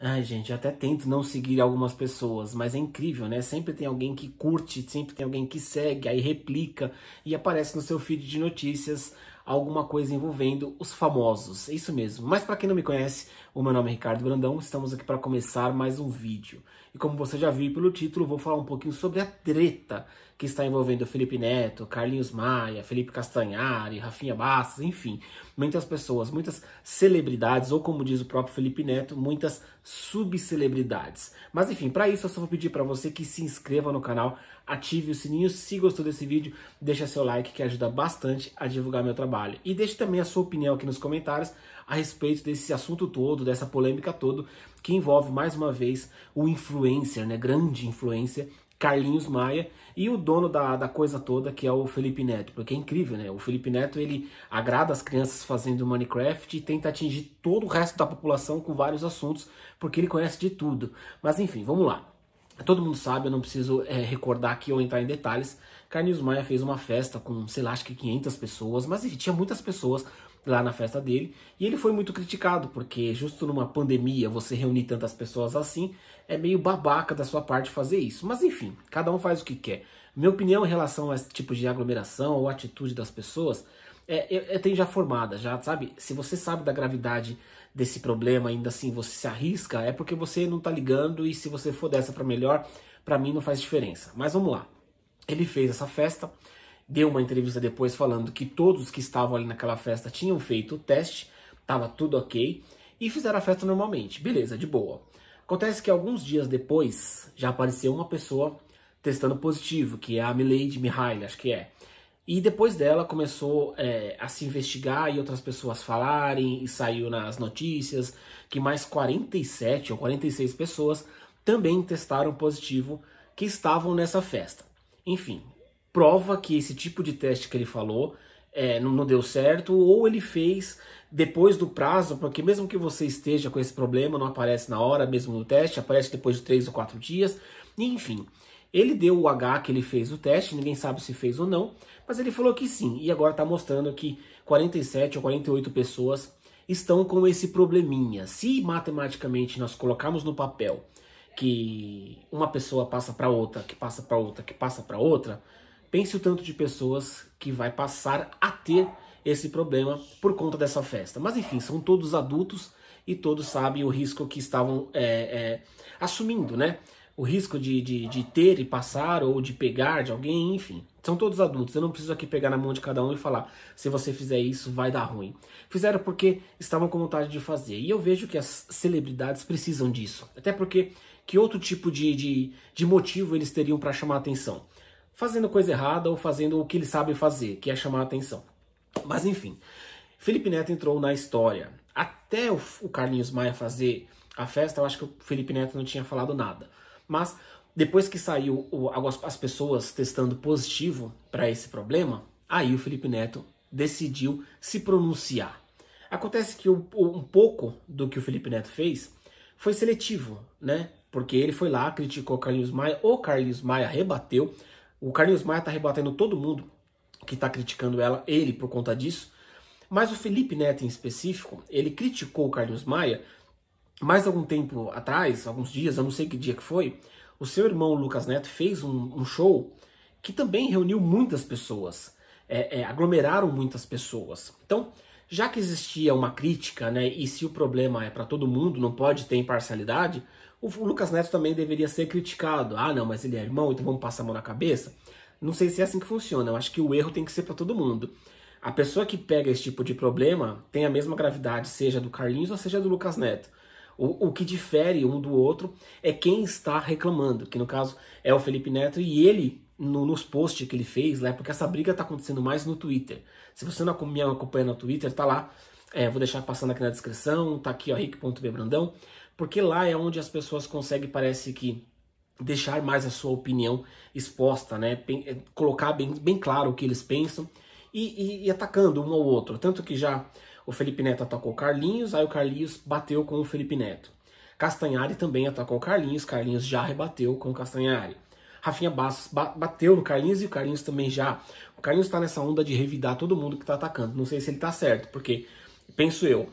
Ai, gente, eu até tento não seguir algumas pessoas, mas é incrível, né? Sempre tem alguém que curte, sempre tem alguém que segue, aí replica e aparece no seu feed de notícias alguma coisa envolvendo os famosos. É isso mesmo. Mas para quem não me conhece, o meu nome é Ricardo Brandão, estamos aqui para começar mais um vídeo. E como você já viu pelo título, vou falar um pouquinho sobre a treta que está envolvendo Felipe Neto, Carlinhos Maia, Felipe Castanhari, Rafinha Bastos, enfim, muitas pessoas, muitas celebridades, ou como diz o próprio Felipe Neto, muitas subcelebridades. Mas enfim, para isso eu só vou pedir para você que se inscreva no canal, ative o sininho, se gostou desse vídeo, deixa seu like que ajuda bastante a divulgar meu trabalho. E deixe também a sua opinião aqui nos comentários a respeito desse assunto todo, dessa polêmica toda, que envolve mais uma vez o influencer, né, grande influencer, Carlinhos Maia e o dono da, da coisa toda que é o Felipe Neto, porque é incrível, né? O Felipe Neto ele agrada as crianças fazendo Minecraft e tenta atingir todo o resto da população com vários assuntos, porque ele conhece de tudo. Mas enfim, vamos lá. Todo mundo sabe, eu não preciso é, recordar aqui ou entrar em detalhes. Carlinhos Maia fez uma festa com, sei lá, acho que 500 pessoas, mas enfim, tinha muitas pessoas lá na festa dele. E ele foi muito criticado, porque justo numa pandemia você reunir tantas pessoas assim é meio babaca da sua parte fazer isso. Mas enfim, cada um faz o que quer. Minha opinião em relação a esse tipo de aglomeração ou atitude das pessoas é, eu, é, eu é, tenho já formada, já sabe? Se você sabe da gravidade desse problema, ainda assim você se arrisca, é porque você não tá ligando e se você for dessa para melhor, para mim não faz diferença. Mas vamos lá. Ele fez essa festa, deu uma entrevista depois falando que todos que estavam ali naquela festa tinham feito o teste, estava tudo ok, e fizeram a festa normalmente. Beleza, de boa. Acontece que alguns dias depois já apareceu uma pessoa testando positivo, que é a Milady Mihail, acho que é. E depois dela começou é, a se investigar e outras pessoas falarem, e saiu nas notícias que mais 47 ou 46 pessoas também testaram positivo que estavam nessa festa. Enfim, prova que esse tipo de teste que ele falou é, não, não, deu certo, ou ele fez depois do prazo, porque mesmo que você esteja com esse problema, não aparece na hora mesmo no teste, aparece depois de 3 ou 4 dias, enfim. Ele deu o H que ele fez o teste, ninguém sabe se fez ou não, mas ele falou que sim, e agora está mostrando que 47 ou 48 pessoas estão com esse probleminha. Se matematicamente nós colocarmos no papel que uma pessoa passa para outra, que passa para outra, que passa para outra, Pense o tanto de pessoas que vai passar a ter esse problema por conta dessa festa. Mas enfim, são todos adultos e todos sabem o risco que estavam é, é, assumindo, né? O risco de, de, de ter e passar ou de pegar de alguém, enfim. São todos adultos. Eu não preciso aqui pegar na mão de cada um e falar: se você fizer isso, vai dar ruim. Fizeram porque estavam com vontade de fazer. E eu vejo que as celebridades precisam disso. Até porque que outro tipo de, de, de motivo eles teriam para chamar atenção? fazendo coisa errada ou fazendo o que ele sabe fazer, que é chamar a atenção. Mas enfim, Felipe Neto entrou na história. Até o, o Carlinhos Maia fazer a festa, eu acho que o Felipe Neto não tinha falado nada. Mas depois que saiu o, as pessoas testando positivo para esse problema, aí o Felipe Neto decidiu se pronunciar. Acontece que o, um pouco do que o Felipe Neto fez foi seletivo, né? Porque ele foi lá, criticou Carlinhos Maia, o Carlinhos Maia rebateu, o Carlinhos Maia está rebatendo todo mundo que está criticando ela, ele por conta disso. Mas o Felipe Neto em específico, ele criticou o Carlos Maia mais algum tempo atrás, alguns dias, eu não sei que dia que foi. O seu irmão Lucas Neto fez um, um show que também reuniu muitas pessoas, é, é, aglomeraram muitas pessoas. Então, já que existia uma crítica, né, e se o problema é para todo mundo, não pode ter imparcialidade, o Lucas Neto também deveria ser criticado. Ah, não, mas ele é irmão, então vamos passar a mão na cabeça? Não sei se é assim que funciona. Eu acho que o erro tem que ser para todo mundo. A pessoa que pega esse tipo de problema tem a mesma gravidade, seja do Carlinhos ou seja do Lucas Neto. O, o, que difere um do outro é quem está reclamando, que no caso é o Felipe Neto e ele no, nos posts que ele fez, né? Porque essa briga tá acontecendo mais no Twitter. Se você não me acompanha no Twitter, tá lá. É, vou deixar passando aqui na descrição, tá aqui, ó, rick.bebrandão. Porque lá é onde as pessoas conseguem, parece que, deixar mais a sua opinião exposta, né? É, colocar bem, bem claro o que eles pensam e, e, e atacando um ao outro. Tanto que já o Felipe Neto atacou Carlinhos, aí o Carlinhos bateu com o Felipe Neto. Castanhari também atacou Carlinhos, Carlinhos já rebateu com o Castanhari. Rafinha Bastos bateu no Carlinhos e o Carlinhos também já. O Carlinhos tá nessa onda de revidar todo mundo que tá atacando. Não sei se ele tá certo, porque, penso eu,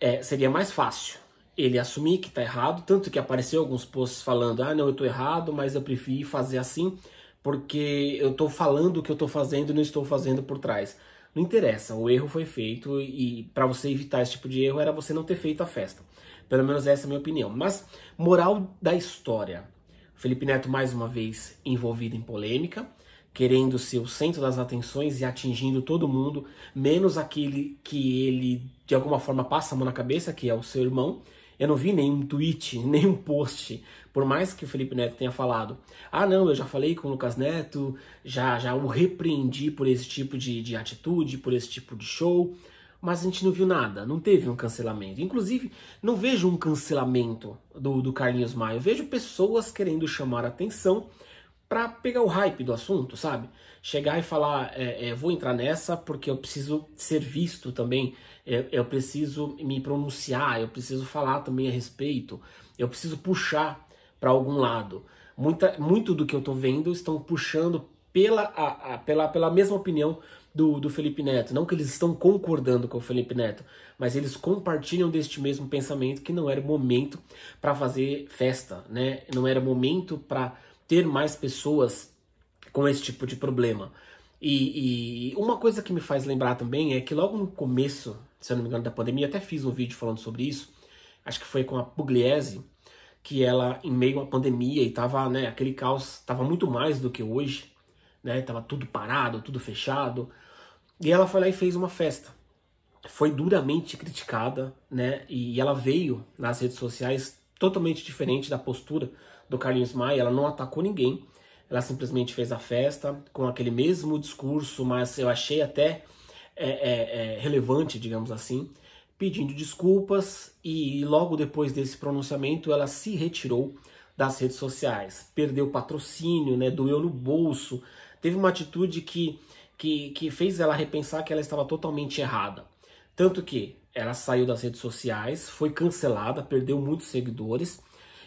é, seria mais fácil ele assumir que tá errado. Tanto que apareceu alguns posts falando: ah, não, eu tô errado, mas eu prefiro fazer assim, porque eu tô falando o que eu tô fazendo e não estou fazendo por trás. Não interessa, o erro foi feito e para você evitar esse tipo de erro era você não ter feito a festa. Pelo menos essa é a minha opinião. Mas, moral da história. Felipe Neto, mais uma vez, envolvido em polêmica, querendo ser o centro das atenções e atingindo todo mundo, menos aquele que ele, de alguma forma, passa a mão na cabeça, que é o seu irmão. Eu não vi nenhum tweet, nenhum post, por mais que o Felipe Neto tenha falado. Ah, não, eu já falei com o Lucas Neto, já, já o repreendi por esse tipo de, de atitude, por esse tipo de show mas a gente não viu nada, não teve um cancelamento. Inclusive, não vejo um cancelamento do, do Carlinhos Maia, eu vejo pessoas querendo chamar atenção para pegar o hype do assunto, sabe? Chegar e falar, é, é, vou entrar nessa porque eu preciso ser visto também, eu, é, eu preciso me pronunciar, eu preciso falar também a respeito, eu preciso puxar para algum lado. Muita, muito do que eu estou vendo estão puxando pela, a, a, pela, pela mesma opinião do, do Felipe Neto. Não que eles estão concordando com o Felipe Neto, mas eles compartilham deste mesmo pensamento que não era momento para fazer festa, né? Não era momento para ter mais pessoas com esse tipo de problema. E, e, uma coisa que me faz lembrar também é que logo no começo, se eu não me engano, da pandemia, até fiz um vídeo falando sobre isso, acho que foi com a Pugliese, que ela, em meio à pandemia, e tava, né, aquele caos, tava muito mais do que hoje, né? Tava tudo parado, tudo fechado. E ela foi lá e fez uma festa. Foi duramente criticada, né? E ela veio nas redes sociais totalmente diferente da postura do Carlinhos Maia. Ela não atacou ninguém. Ela simplesmente fez a festa com aquele mesmo discurso, mas eu achei até é, é, é, relevante, digamos assim, pedindo desculpas e logo depois desse pronunciamento ela se retirou das redes sociais, perdeu patrocínio, né, doeu no bolso, teve uma atitude que, que, que fez ela repensar que ela estava totalmente errada. Tanto que ela saiu das redes sociais, foi cancelada, perdeu muitos seguidores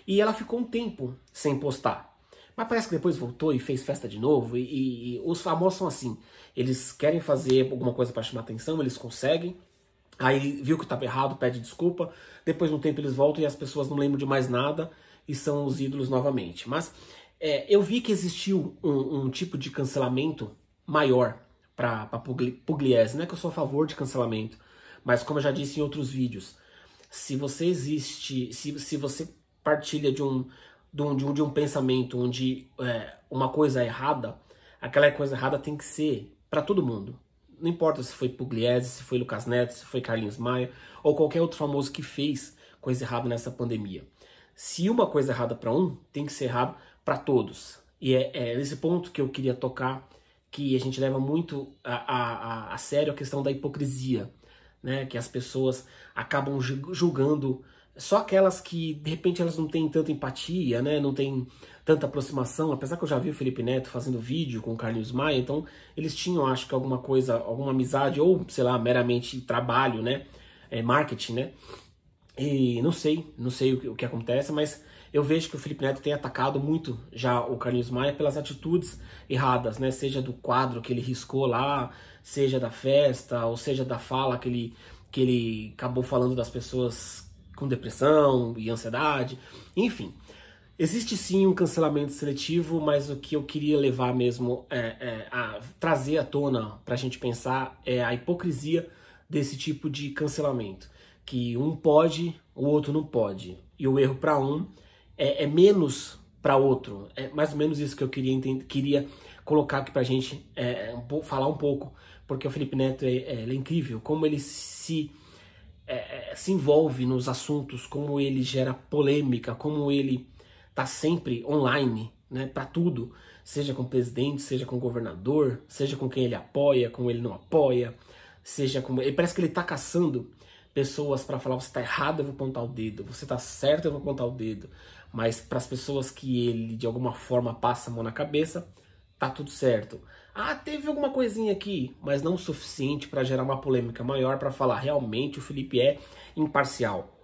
e ela ficou um tempo sem postar. Mas parece que depois voltou e fez festa de novo. E, e, e os famosos são assim: eles querem fazer alguma coisa para chamar atenção, eles conseguem. Aí viu que estava errado, pede desculpa. Depois de um tempo eles voltam e as pessoas não lembram de mais nada e são os ídolos novamente. Mas é, eu vi que existiu um, um tipo de cancelamento maior para Pugliese. Não é que eu sou a favor de cancelamento, mas como eu já disse em outros vídeos, se você existe, se, se você partilha de um, de um, de um, de um pensamento onde é, uma coisa é errada, aquela coisa errada tem que ser para todo mundo. Não importa se foi Pugliese, se foi Lucas Neto, se foi Carlinhos Maia ou qualquer outro famoso que fez coisa errada nessa pandemia. Se uma coisa é errada para um, tem que ser errada para todos. E é, é, nesse ponto que eu queria tocar, que a gente leva muito a, a, a sério a questão da hipocrisia, né? Que as pessoas acabam julgando só aquelas que de repente elas não têm tanta empatia, né? Não têm tanta aproximação, apesar que eu já vi o Felipe Neto fazendo vídeo com o Carlinhos Maia, então eles tinham, acho que alguma coisa, alguma amizade ou, sei lá, meramente trabalho, né? É, marketing, né? E não sei, não sei o que, o que acontece, mas eu vejo que o Felipe Neto tem atacado muito já o Carlinhos Maia pelas atitudes erradas, né? Seja do quadro que ele riscou lá, seja da festa, ou seja da fala que ele, que ele acabou falando das pessoas com depressão e ansiedade, enfim. Existe sim um cancelamento seletivo, mas o que eu queria levar mesmo, é, é, a trazer à tona para a gente pensar é a hipocrisia desse tipo de cancelamento. Que um pode, o outro não pode. E o erro para um é, é menos para outro. É mais ou menos isso que eu queria, queria colocar aqui para gente é, um pouco, falar um pouco, porque o Felipe Neto é, é, é incrível, como ele se é, é, se envolve nos assuntos, como ele gera polêmica, como ele tá sempre online, né, para tudo, seja com o presidente, seja com o governador, seja com quem ele apoia, com ele não apoia, seja com ele parece que ele tá caçando pessoas para falar você tá errado, eu vou apontar o dedo, você tá certo, eu vou apontar o dedo. Mas para as pessoas que ele de alguma forma passa a mão na cabeça, tá tudo certo. Ah, teve alguma coisinha aqui, mas não o suficiente para gerar uma polêmica maior para falar realmente o Felipe é imparcial.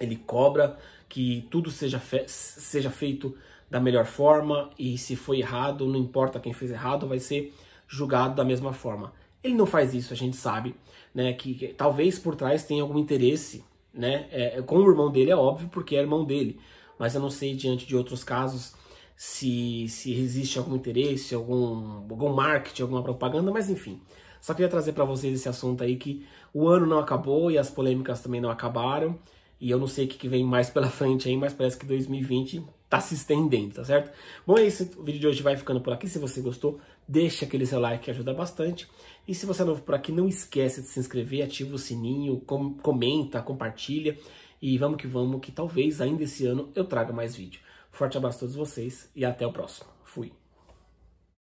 Ele cobra que tudo seja, fe seja feito da melhor forma e se foi errado, não importa quem fez errado, vai ser julgado da mesma forma. Ele não faz isso, a gente sabe, né? Que, que talvez por trás tenha algum interesse, né? É, com o irmão dele é óbvio porque é irmão dele, mas eu não sei diante de outros casos se, se existe algum interesse, algum, algum marketing, alguma propaganda, mas enfim. Só queria trazer para vocês esse assunto aí que o ano não acabou e as polêmicas também não acabaram. E eu não sei o que vem mais pela frente aí, mas parece que 2020 tá se estendendo, tá certo? Bom, é isso. O vídeo de hoje vai ficando por aqui. Se você gostou, deixa aquele seu like que ajuda bastante. E se você é novo por aqui, não esquece de se inscrever, ativa o sininho, comenta, compartilha. E vamos que vamos, que talvez ainda esse ano eu traga mais vídeo. Forte abraço a todos vocês e até o próximo.